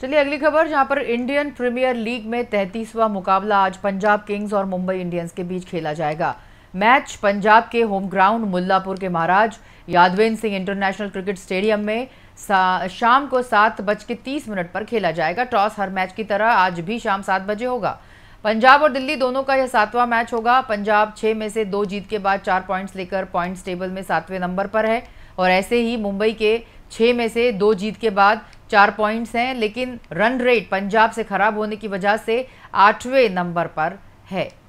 चलिए अगली खबर जहां पर इंडियन प्रीमियर लीग में तैंतीसवां मुकाबला आज पंजाब किंग्स और मुंबई इंडियंस के बीच खेला जाएगा मैच पंजाब के होम ग्राउंड मुल्लापुर के Maharaja Yadavindra Singh international cricket stadium में शाम को सात बज के तीस मिनट पर खेला जाएगा टॉस हर मैच की तरह आज भी शाम सात बजे होगा पंजाब और दिल्ली दोनों का यह सातवां मैच होगा पंजाब छः में से दो जीत के बाद चार पॉइंट्स लेकर पॉइंट्स टेबल में सातवें नंबर पर है और ऐसे ही मुंबई के छः में से दो जीत के बाद चार पॉइंट्स हैं लेकिन रन रेट पंजाब से खराब होने की वजह से आठवें नंबर पर है